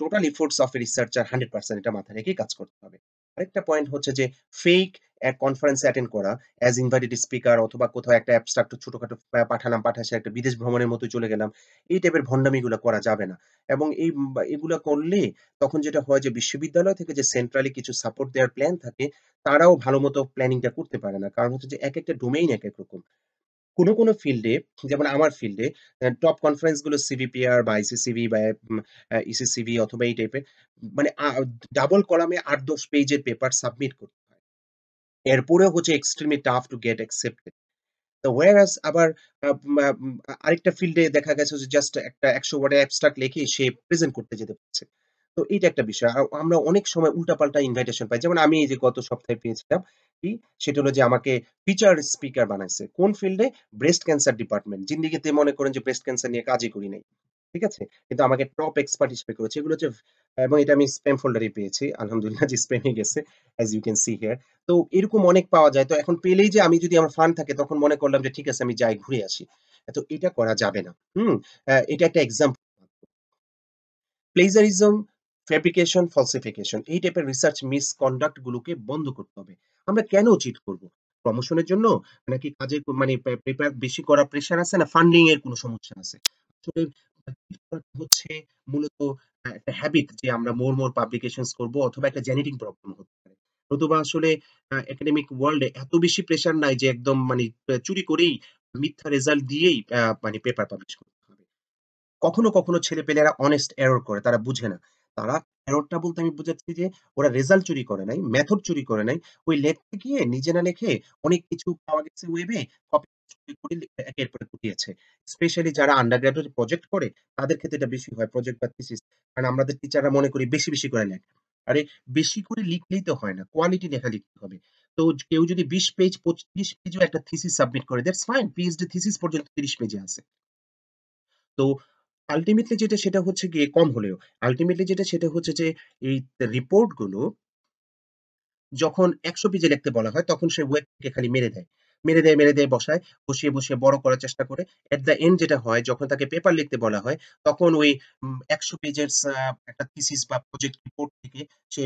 total efforts of researcher hundred percent এটা মাথায় রেখে কাজ করতে হবে আরেকটা পয়েন্ট হচ্ছে যে ফেক এক কনফারেন্সে অ্যাটেন্ড করা অ্যাজ ইনভাইটেড স্পিকার অথবা কোথাও একটা অ্যাবস্ট্রাক্ট ছোটখাটো পাঠালাম পাঠাসে একটা বিদেশ ভ্রমণের মতো চলে গেলাম এই টাইপের ভণ্ডামিগুলো করা যাবে না এবং এই এগুলো করলে তখন যেটা হয় যে বিশ্ববিদ্যালয় থেকে যে সেন্ট্রালি কিছু সাপোর্ট দেওয়ার প্ল্যান থাকে তারাও ভালো মতো প্ল্যানিংটা করতে পারে না কারণ হচ্ছে যে এক একটা ডোমেইন এক এক রকম কোনো কোনো ফিল্ডে যেমন আমার ফিল্ডে টপ কনফারেন্সগুলো সিবিপিআর বা আইসিসিভি বা ইসিসিভি e অথবা এই টাইপের মানে ডাবল কলামে আট দশ পেজের পেপার সাবমিট করতে এরপরেও হচ্ছে extremely tough to get accepted তো ওয়ারাস আবার আরেকটা ফিল্ডে দেখা গেছে যে জাস্ট একটা একশো ওয়ার্ডে অ্যাবস্ট্রাক্ট সে প্রেজেন্ট করতে যেতে পারছে তো এইটা একটা বিষয় আর আমরা অনেক সময় উল্টাপাল্টা ইনভাইটেশন পাই যেমন আমি এই যে গত সপ্তাহে পেয়েছিলাম কি সেটা হলো যে আমাকে ফিচার স্পিকার বানাইছে কোন ফিল্ডে ব্রেস্ট ক্যান্সার ডিপার্টমেন্ট জিন্দিগিতে মনে করেন যে ব্রেস্ট ক্যান্সার নিয়ে কাজই করি নাই ঠিক আছে কিন্তু আমাকে টপ এক্সপার্ট হিসেবে করেছে এগুলো হচ্ছে এবং এটা আমি স্প্যাম ফোল্ডারে পেয়েছি আলহামদুলিল্লাহ যে স্প্যামে গেছে as you can see here তো এরকম অনেক পাওয়া যায় তো এখন পেলেই যে আমি যদি আমার ফান থাকে তখন মনে করলাম যে ঠিক আছে আমি যাই ঘুরে আসি তো এটা করা যাবে না হুম এটা একটা এক্সাম্পল প্লেজারিজম ফেব্রিকেশন ফলসিফিকেশন এই টাইপের রিসার্চ মিসকন্ডাক্ট গুলোকে বন্ধ করতে হবে আমরা কেন চিট করব প্রমোশনের জন্য নাকি কাজের মানে বেশি করা প্রেশার আছে না ফান্ডিং এর কোনো সমস্যা আছে হচ্ছে মূলত একটা হ্যাবিট যে আমরা মোর মোর পাবলিকেশনস করব অথবা একটা জেনেটিং প্রবলেম হতে পারে নতুবা আসলে একাডেমিক ওয়ার্ল্ডে এত বেশি প্রেশার নাই যে একদম মানে চুরি করেই মিথ্যা রেজাল্ট দিয়েই মানে পেপার পাবলিশ করতে হবে কখনো কখনো ছেলেপেলেরা অনেস্ট এরর করে তারা বুঝে না তারা ফেরতটা বলতে আমি বুঝাচ্ছি যে ওরা রেজাল্ট চুরি করে নাই মেথড চুরি করে নাই ওই লেখতে গিয়ে নিজে না লেখে অনেক কিছু পাওয়া গেছে ওয়েবে কপি স্পেশালি যারা আন্ডারগ্রাজুয়েট প্রজেক্ট করে তাদের ক্ষেত্রে এটা বেশি হয় প্রজেক্ট বা থিসিস কারণ আমাদের টিচাররা মনে করি বেশি বেশি করে লেখ আরে বেশি করে লিখলেই তো হয় না কোয়ালিটি লেখা লিখতে হবে তো কেউ যদি বিশ পেজ পঁচিশ পেজও একটা থিসিস সাবমিট করে দ্যাটস ফাইন পিএইচডি থিসিস পর্যন্ত তিরিশ পেজে আছে তো আলটিমেটলি যেটা সেটা হচ্ছে গিয়ে কম হলেও আলটিমেটলি যেটা সেটা হচ্ছে যে এই রিপোর্টগুলো যখন একশো পেজে লিখতে বলা হয় তখন সে ওয়েটকে খালি মেরে দেয় মেরে দেয় মেরে দেয় বসায় বসিয়ে বসিয়ে বড় করার চেষ্টা করে এট দ্য এন্ড যেটা হয় যখন তাকে পেপার লিখতে বলা হয় তখন ওই একশো পেজের একটা থিসিস বা প্রজেক্ট রিপোর্ট থেকে সে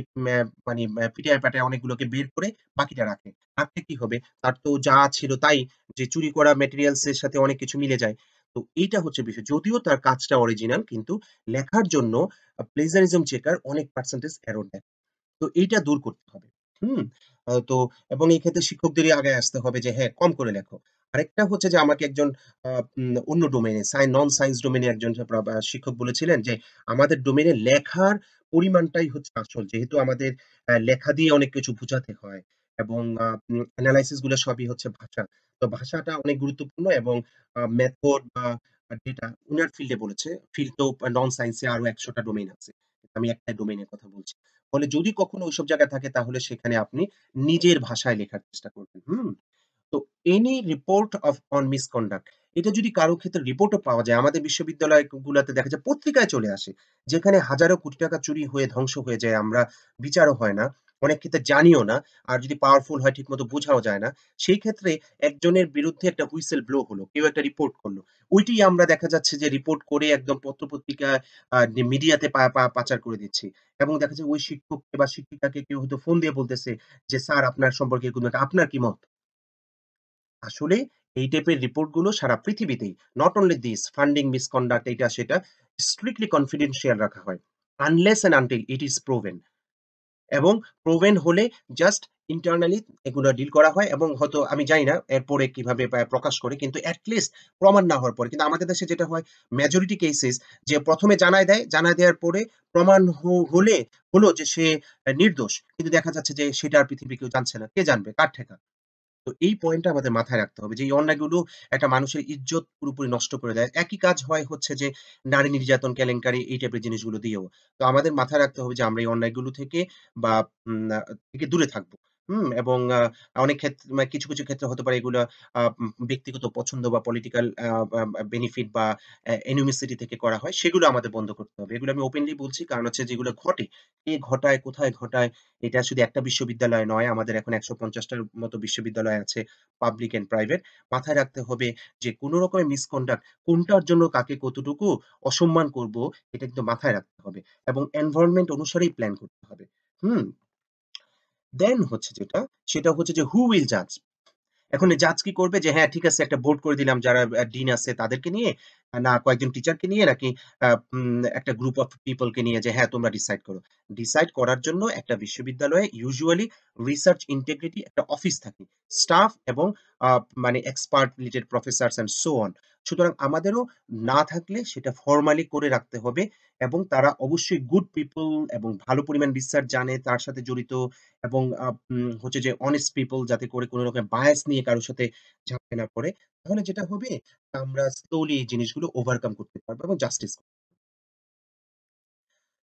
মানে পিটিআই পাটায় অনেকগুলোকে বের করে বাকিটা রাখে রাখতে কি হবে তার তো যা ছিল তাই যে চুরি করা ম্যাটেরিয়ালস এর সাথে অনেক কিছু মিলে যায় তো এইটা হচ্ছে বিষয় যদিও তার কাজটা অরিজিনাল কিন্তু লেখার জন্য প্লেজারিজম চেকার অনেক পার্সেন্টেজ এরর দেয় তো এইটা দূর করতে হবে হুম তো এবং এই ক্ষেত্রে শিক্ষকদেরই আগে আসতে হবে যে হ্যাঁ কম করে লেখো আরেকটা হচ্ছে যে আমাকে একজন অন্য ডোমেনে সাইন নন সায়েন্স ডোমেনে একজন শিক্ষক বলেছিলেন যে আমাদের ডোমেনে লেখার পরিমাণটাই হচ্ছে আসল যেহেতু আমাদের লেখা দিয়ে অনেক কিছু বোঝাতে হয় এবং অ্যানালাইসিস গুলো সবই হচ্ছে ভাষা তো ভাষাটা অনেক গুরুত্বপূর্ণ এবং মেথড বা ডেটা উনার ফিল্ডে বলেছে ফিল্ড তো নন সায়েন্সে আরো একশোটা ডোমেইন আছে আমি একটা ডোমেইনের কথা বলছি ফলে যদি কখনো ওইসব জায়গায় থাকে তাহলে সেখানে আপনি নিজের ভাষায় লেখার চেষ্টা করবেন হুম তো any report of on misconduct এটা যদি কারো ক্ষেত্রে রিপোর্টও পাওয়া যায় আমাদের বিশ্ববিদ্যালয়গুলোতে দেখা যায় পত্রিকায় চলে আসে যেখানে হাজারো কোটি টাকা চুরি হয়ে ধ্বংস হয়ে যায় আমরা বিচারও হয় না অনেক ক্ষেত্রে জানিও না আর যদি পাওয়ারফুল হয় ঠিক মতো বোঝাও যায় না সেই ক্ষেত্রে একজনের বিরুদ্ধে একটা হুইসেল ব্লো হলো কেউ একটা রিপোর্ট করলো ওইটি আমরা দেখা যাচ্ছে যে রিপোর্ট করে একদম পত্রপত্রিকা মিডিয়াতে পাচার করে দিচ্ছি এবং দেখা যাচ্ছে ওই শিক্ষককে বা শিক্ষিকাকে কেউ হয়তো ফোন দিয়ে বলতেছে যে স্যার আপনার সম্পর্কে আপনার কি মত আসলে এই টাইপের রিপোর্টগুলো সারা পৃথিবীতেই not only this funding misconduct এটা সেটা স্ট্রিক্টলি কনফিডেন্সিয়াল রাখা হয় unless and until it is proven এবং প্রোভেন হলে জাস্ট ইন্টারনালি এগুলো ডিল করা হয় এবং হয়তো আমি জানি না এরপরে কিভাবে প্রকাশ করে কিন্তু অ্যাটলিস্ট প্রমাণ না হওয়ার পরে কিন্তু আমাদের দেশে যেটা হয় মেজরিটি কেসেস যে প্রথমে জানায় দেয় জানায় দেওয়ার পরে প্রমাণ হলে হলো যে সে নির্দোষ কিন্তু দেখা যাচ্ছে যে সেটা আর পৃথিবী কেউ জানছে না কে জানবে কার ঠেকা তো এই পয়েন্টটা আমাদের মাথায় রাখতে হবে যে এই অন্যায়গুলো একটা মানুষের ইজ্জত পুরোপুরি নষ্ট করে দেয় একই কাজ হয় হচ্ছে যে নারী নির্যাতন কেলেঙ্কারি এই টাইপের জিনিসগুলো দিয়েও তো আমাদের মাথায় রাখতে হবে যে আমরা এই অন্যায়গুলো থেকে বা থেকে দূরে থাকবো হুম এবং আহ, অনেক ক্ষেত্রে মানে কিছু কিছু ক্ষেত্রে হতে পারে এগুলো আহ, ব্যক্তিগত পছন্দ বা পলিটিক্যাল বেনিফিট বা এনিমিসিটি থেকে করা হয় সেগুলো আমাদের বন্ধ করতে হবে এগুলো আমি ওপেনলি বলছি কারণ হচ্ছে যেগুলো ঘটে কে ঘটায় কোথায় ঘটায় এটা শুধু একটা বিশ্ববিদ্যালয় নয় আমাদের এখন একশো পঞ্চাশটার মতো বিশ্ববিদ্যালয় আছে পাবলিক এন্ড প্রাইভেট মাথায় রাখতে হবে যে কোনো রকমের মিসকন্ডাক্ট কোনটার জন্য কাকে কতটুকু অসম্মান করব এটা কিন্তু মাথায় রাখতে হবে এবং এনভায়রনমেন্ট অনুসারেই প্ল্যান করতে হবে হুম দেন হচ্ছে যেটা সেটা হচ্ছে যে হু উইল জাজ এখন জাজ কি করবে যে হ্যাঁ ঠিক আছে একটা বোর্ড করে দিলাম যারা ডিন আছে তাদেরকে নিয়ে না কয়েকজন টিচারকে নিয়ে নাকি একটা গ্রুপ অফ পিপলকে নিয়ে যে হ্যাঁ তোমরা ডিসাইড করো ডিসাইড করার জন্য একটা বিশ্ববিদ্যালয়ে ইউজুয়ালি রিসার্চ ইন্টেগ্রিটি একটা অফিস থাকে স্টাফ এবং মানে expert related professor and so on সুতরাং আমাদেরও না থাকলে সেটা ফর্মালি করে রাখতে হবে এবং তারা অবশ্যই গুড পিপল এবং ভালো পরিমাণ রিসার্চ জানে তার সাথে জড়িত এবং হচ্ছে যে অনেস্ট পিপল যাতে করে কোনো রকম বায়াস নিয়ে কারোর সাথে ঝাঁপে না পড়ে তাহলে যেটা হবে আমরা স্লোলি এই জিনিসগুলো ওভারকাম করতে পারবো এবং জাস্টিস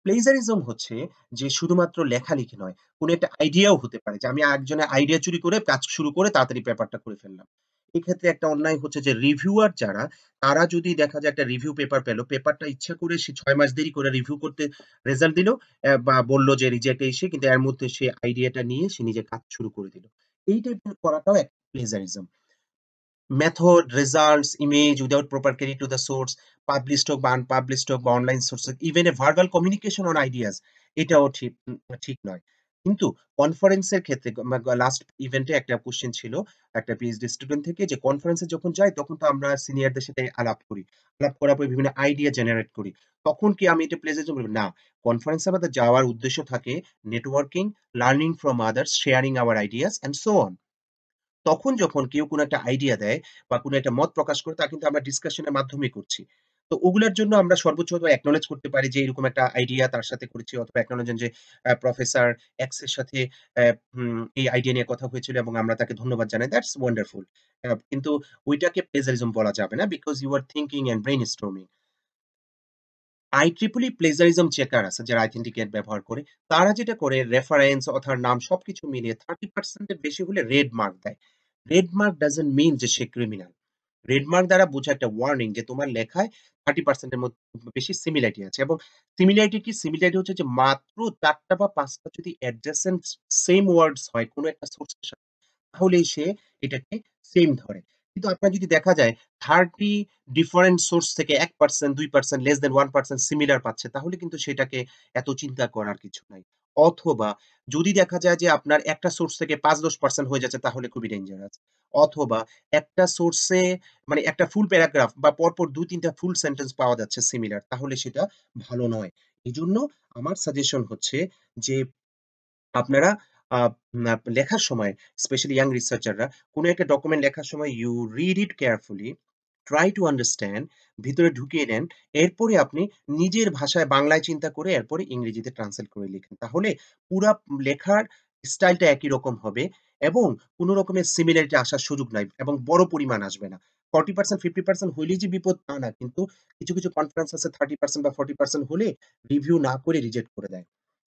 প্লেজারিজম হচ্ছে যে শুধুমাত্র লেখালেখি নয় কোনো একটা আইডিয়াও হতে পারে যে আমি একজনের আইডিয়া চুরি করে কাজ শুরু করে তাড়াতাড়ি পেপারটা করে ফেললাম এক্ষেত্রে একটা অন্যায় হচ্ছে যে রিভিউয়ার যারা তারা যদি দেখা যায় একটা রিভিউ পেপার পেলো পেপারটা ইচ্ছা করে সে ছয় মাস দেরি করে রিভিউ করতে রেজাল্ট দিল বা বলল যে রিজাল্ট এসে কিন্তু এর মধ্যে সে আইডিয়াটা নিয়ে সে নিজে কাজ শুরু করে দিল এই টাইপের করাটাও এক plagiarism method, results, image without proper credit to the source, published হোক বা আনপাবলিশড হোক বা অনলাইন সোর্স হোক ইভেন এ ভার্বাল এটাও ঠিক ঠিক নয় কিন্তু কনফারেন্সের ক্ষেত্রে লাস্ট ইভেন্টে একটা কোশ্চেন ছিল একটা পিএইচডি স্টুডেন্ট থেকে যে কনফারেন্সে যখন যাই তখন তো আমরা সিনিয়রদের সাথে আলাপ করি আলাপ করার পরে বিভিন্ন আইডিয়া জেনারেট করি তখন কি আমি এটা প্লেসে যাবো না কনফারেন্সে আমাদের যাওয়ার উদ্দেশ্য থাকে networking learning from others sharing our ideas and so on তখন যখন কেউ কোনো একটা আইডিয়া দেয় বা কোনো একটা মত প্রকাশ করে তা কিন্তু আমরা ডিসকাশনের মাধ্যমে করছি তো ওগুলোর জন্য আমরা সর্বোচ্চ হয়তো অ্যাকনোলেজ করতে পারি যে এরকম একটা আইডিয়া তার সাথে করেছি অথবা অ্যাকনোলেজেন যে প্রফেসর এক্স এর সাথে এই আইডিয়া নিয়ে কথা হয়েছিল এবং আমরা তাকে ধন্যবাদ জানাই দ্যাটস ওয়ান্ডারফুল কিন্তু ওইটাকে প্লেজারিজম বলা যাবে না because you are thinking and brainstorming আইট্রিপুলি প্লেজারিজম চেকার আছে যারা আইডেন্টিকেট ব্যবহার করে তারা যেটা করে রেফারেন্স অথার নাম সবকিছু মিলিয়ে থার্টি পার্সেন্টের বেশি হলে রেড মার্ক দেয় রেড মার্ক ডাজেন্ট মিন যে সে ক্রিমিনাল রেড মার্ক দ্বারা বোঝা একটা ওয়ার্নিং যে তোমার লেখায় থার্টি পার্সেন্টের মধ্যে বেশি সিমিলারিটি আছে এবং সিমিলারিটি কি সিমিলারিটি হচ্ছে যে মাত্র চারটা বা পাঁচটা যদি অ্যাডজাসেন্ট সেম ওয়ার্ডস হয় কোনো একটা সোর্সের সাথে তাহলেই সে এটাকে সেম ধরে কিন্তু আপনার যদি দেখা যায় থার্টি ডিফারেন্ট সোর্স থেকে এক পার্সেন্ট দুই percent less than one percent similar পাচ্ছে তাহলে কিন্তু সেটাকে এত চিন্তা করার কিছু নাই অথবা যদি দেখা যায় যে আপনার একটা সোর্স থেকে পাঁচ দশ পার্সেন্ট হয়ে যাচ্ছে তাহলে খুবই ডেঞ্জারাস অথবা একটা সোর্সে মানে একটা ফুল প্যারাগ্রাফ বা পরপর দু তিনটা ফুল সেন্টেন্স পাওয়া যাচ্ছে সিমিলার তাহলে সেটা ভালো নয় এই জন্য আমার সাজেশন হচ্ছে যে আপনারা লেখার সময় স্পেশালি ইয়াং রিসার্চাররা কোনো একটা ডকুমেন্ট লেখার সময় you read it carefully try to understand ভিতরে ঢুকিয়ে নেন এরপরে আপনি নিজের ভাষায় বাংলায় চিন্তা করে এরপরে ইংরেজিতে ট্রান্সলেট করে লিখেন তাহলে পুরা লেখার স্টাইলটা একই রকম হবে এবং কোনো রকমের সিমিলারিটি আসার সুযোগ নাই এবং বড় পরিমাণ আসবে না ফর্টি পার্সেন্ট ফিফটি পার্সেন্ট হলেই যে বিপদ তা না কিন্তু কিছু কিছু কনফারেন্স আছে থার্টি পার্সেন্ট বা ফর্টি পার্সেন্ট হলে রিভিউ না করে রিজেক্ট করে দেয়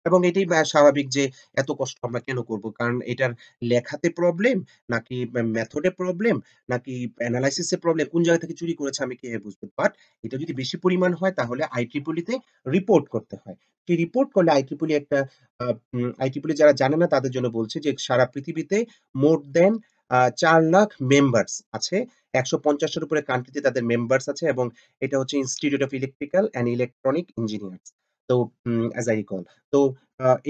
এবং এটাই স্বাভাবিক যে এত কষ্ট আমরা কেন করব কারণ এটার লেখাতে প্রবলেম নাকি মেথডে প্রবলেম নাকি অ্যানালাইসিসে প্রবলেম কোন জায়গা থেকে চুরি করেছে আমি কে বুঝবো বাট এটা যদি বেশি পরিমাণ হয় তাহলে আইট্রিপলিতে রিপোর্ট করতে হয় সেই রিপোর্ট করলে আইট্রিপলি একটা আইট্রিপলি যারা জানে না তাদের জন্য বলছে যে সারা পৃথিবীতে মোর দেন চার লাখ মেম্বার্স আছে একশো পঞ্চাশের উপরে কান্ট্রিতে তাদের মেম্বার্স আছে এবং এটা হচ্ছে Institute of Electrical and Electronic Engineers তো এজ আই রিকল তো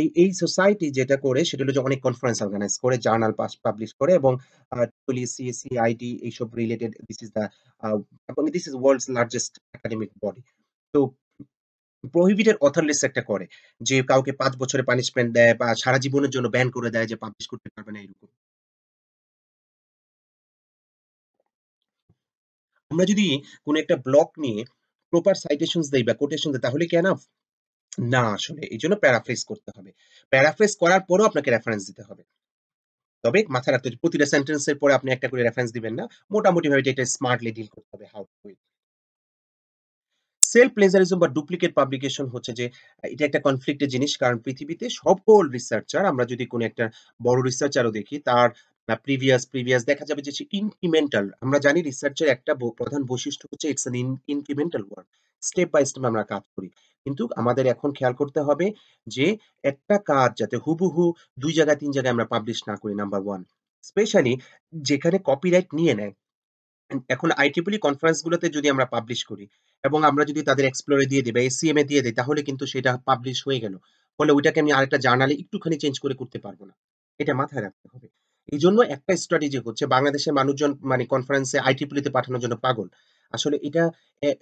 এই এই সোসাইটি যেটা করে সেটা হলো যে অনেক কনফারেন্স অর্গানাইজ করে জার্নাল পাবলিশ করে এবং টুলি সিএসিআইডি এইসব related this is the this is world's largest academic body তো প্রহিবিটেড অথর লিস্ট একটা করে যে কাউকে পাঁচ বছরে পানিশমেন্ট দেয় বা সারা জীবনের জন্য ব্যান করে দেয় যে পাবলিশ করতে পারবে না এরকম আমরা যদি কোনো একটা ব্লক নিয়ে প্রপার সাইটেশন দেই বা কোটেশন দেয় তাহলে কেন না আসলে এই জন্য প্যারাফ্রেজ করতে হবে প্যারাফ্রেজ করার পরও আপনাকে রেফারেন্স দিতে হবে তবে মাথায় রাখতে হবে প্রতিটা সেন্টেন্সের পরে আপনি একটা করে রেফারেন্স দিবেন না মোটামুটি ভাবে এটা স্মার্টলি ডিল করতে হবে হাউ টু সেলফ প্লেজারিজম বা ডুপ্লিকেট পাবলিকেশন হচ্ছে যে এটা একটা কনফ্লিক্টের জিনিস কারণ পৃথিবীতে সকল রিসার্চার আমরা যদি কোনো একটা বড় রিসার্চারও দেখি তার বা প্রিভিয়াস প্রিভিয়াস দেখা যাবে যে ইনক্রিমেন্টাল আমরা জানি রিসার্চের একটা প্রধান বৈশিষ্ট্য হচ্ছে it's an incremental work step by step আমরা কাজ করি কিন্তু আমাদের এখন খেয়াল করতে হবে যে একটা কাজ যাতে হুবহু দুই জায়গায় তিন জায়গায় আমরা পাবলিশ না করি নাম্বার ওয়ান স্পেশালি যেখানে কপিরাইট নিয়ে নেয় এখন আইটিপুলি কনফারেন্সগুলোতে যদি আমরা পাবলিশ করি এবং আমরা যদি তাদের এক্সপ্লোরে দিয়ে দিই বা এসিএমএ দিয়ে দিই তাহলে কিন্তু সেটা পাবলিশ হয়ে গেল ফলে ওইটাকে আমি আরেকটা জার্নালে একটুখানি চেঞ্জ করে করতে পারবো না এটা মাথায় রাখতে হবে এই জন্য একটা স্ট্র্যাটেজি হচ্ছে বাংলাদেশের মানুষজন মানে কনফারেন্সে আইটিপিতে e পাঠানোর জন্য পাগল আসলে এটা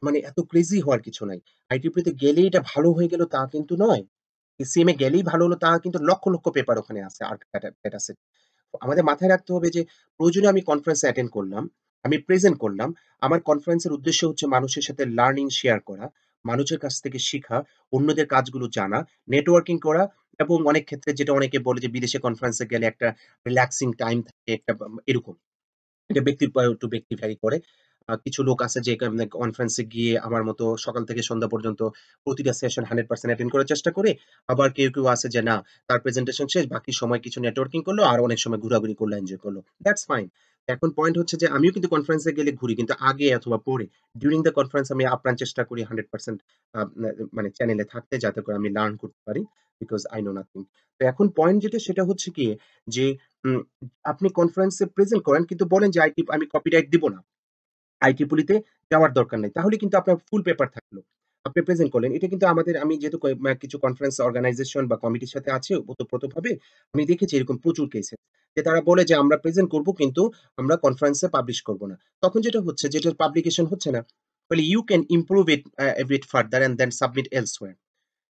মানে এত ক্রেজি হওয়ার কিছু নাই আইটিপিতে e গেলেই এটা ভালো হয়ে গেল তা কিন্তু নয় এসিএম এ গেলেই ভালো হলো তা কিন্তু লক্ষ লক্ষ পেপার ওখানে আছে আর ডেটা সেট আমাদের মাথায় রাখতে হবে যে প্রয়োজনে আমি কনফারেন্সে অ্যাটেন্ড করলাম আমি প্রেজেন্ট করলাম আমার কনফারেন্সের উদ্দেশ্য হচ্ছে মানুষের সাথে লার্নিং শেয়ার করা মানুষের কাছ থেকে শিখা অন্যদের কাজগুলো জানা নেটওয়ার্কিং করা এবং অনেক ক্ষেত্রে যেটা অনেকে বলে যে বিদেশে কনফারেন্সে গেলে একটা রিল্যাক্সিং টাইম থাকে একটা এরকম এটা ব্যক্তির টু ব্যক্তি ভ্যারি করে কিছু লোক আছে যে কনফারেন্সে মানে গিয়ে আমার মতো সকাল থেকে সন্ধ্যা পর্যন্ত প্রতিটা সেশন হান্ড্রেড পার্সেন্ট অ্যাটেন্ড করার চেষ্টা করে আবার কেউ কেউ আছে যে না তার প্রেজেন্টেশন শেষ বাকি সময় কিছু নেটওয়ার্কিং করলো আর অনেক সময় ঘোরাঘুরি করলো এনজয় করলো দ্যাটস ফাইন এখন পয়েন্ট হচ্ছে যে আমিও কিন্তু কনফারেন্সে গেলে ঘুরি কিন্তু আগে অথবা পরে ডিউরিং দ্য কনফারেন্স আমি আপ্রাণ চেষ্টা করি হান্ড্রেড পার্সেন্ট মানে চ্যানেলে থাকতে যাতে করে আমি লার্ন করতে পারি বিকজ আই নো নাথিং তো এখন পয়েন্ট যেটা সেটা হচ্ছে কি যে আপনি কনফারেন্সে প্রেজেন্ট করেন কিন্তু বলেন যে আইটি আমি কপিরাইট দিব না আইটি পুলিতে যাওয়ার দরকার নেই তাহলে কিন্তু আপনার ফুল পেপার থাকলো আপনি প্রেজেন্ট করলেন এটা কিন্তু আমাদের আমি যেহেতু কিছু কনফারেন্স অর্গানাইজেশন বা কমিটির সাথে আছে ওতপ্রোতভাবে আমি দেখেছি এরকম প্রচুর কেসে যে তারা বলে যে আমরা প্রেজেন্ট করব কিন্তু আমরা কনফারেন্সে পাবলিশ করব না তখন যেটা হচ্ছে যেটা পাবলিকেশন হচ্ছে না you can improve it it further and then submit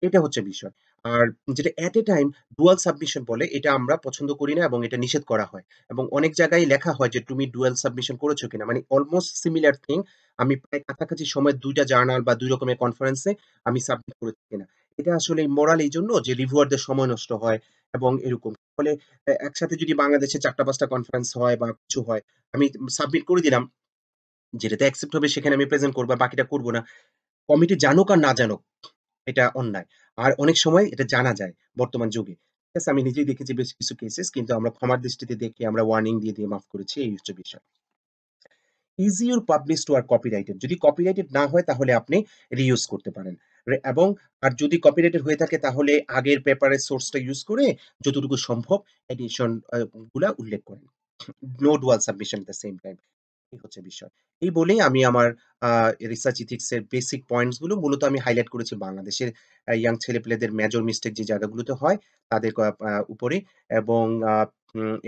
এটা হচ্ছে বিষয় আর যেটা at a time dual submission বলে এটা আমরা পছন্দ করি না এবং এটা নিষেধ করা হয় এবং অনেক জায়গায় লেখা হয় যে তুমি ডুয়াল সাবমিশন করেছো কিনা মানে অলমোস্ট সিমিলার থিং আমি প্রায় কাছাকাছি সময় দুইটা জার্নাল বা দুই রকমের কনফারেন্সে আমি সাবমিট করেছি কিনা এটা আসলে মোরাল এই জন্য যে রিভিউয়ারদের সময় নষ্ট হয় এবং এরকম ফলে একসাথে যদি বাংলাদেশে চারটা পাঁচটা কনফারেন্স হয় বা কিছু হয় আমি সাবমিট করে দিলাম যেটাতে অ্যাকসেপ্ট হবে সেখানে আমি প্রেজেন্ট করবো বাকিটা করবো না কমিটি জানুক আর না জানুক এটা অন্যায় আর অনেক সময় এটা জানা যায় বর্তমান যুগে ঠিক আছে আমি নিজেই দেখেছি বেশ কিছু কেসেস কিন্তু আমরা ক্ষমার দৃষ্টিতে দেখে আমরা ওয়ার্নিং দিয়ে দিয়ে মাফ করেছি এই হচ্ছে বিষয় ইজ ইউর পাবলিশ টু আর কপিরাইটেড যদি কপিরাইটেড না হয় তাহলে আপনি রিইউজ করতে পারেন এবং আর যদি কপিরাইটেড হয়ে থাকে তাহলে আগের পেপারের সোর্সটা ইউজ করে যতটুকু সম্ভব এডিশন গুলা উল্লেখ করেন no dual submission at the same time এই হচ্ছে বিষয় এই বলেই আমি আমার রিসার্চ ইথিক্সের বেসিক পয়েন্টসগুলো মূলত আমি হাইলাইট করেছি বাংলাদেশের ইয়াং ছেলেপেলেদের মেজর মিস্টেক যে জায়গাগুলোতে হয় তাদের উপরে এবং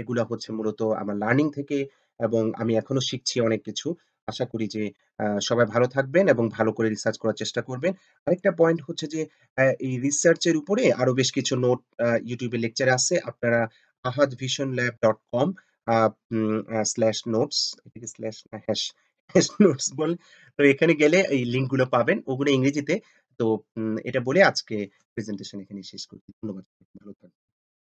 এগুলো হচ্ছে মূলত আমার লার্নিং থেকে এবং আমি এখনো শিখছি অনেক কিছু আশা করি যে সবাই ভালো থাকবেন এবং ভালো করে রিসার্চ করার চেষ্টা করবেন আরেকটা পয়েন্ট হচ্ছে যে এই রিসার্চের উপরে আরো বেশ কিছু নোট ইউটিউবে লেকচার আছে আপনারা Ahad vision lab dot com slash notes এটাকে স্ল্যাশ না হ্যাশ হ্যাশ নোটস বল তো এখানে গেলে এই লিঙ্কগুলো পাবেন ওগুলো ইংরেজিতে তো এটা বলে আজকে প্রেজেন্টেশন এখানে শেষ করছি ধন্যবাদ ভালো থাকবেন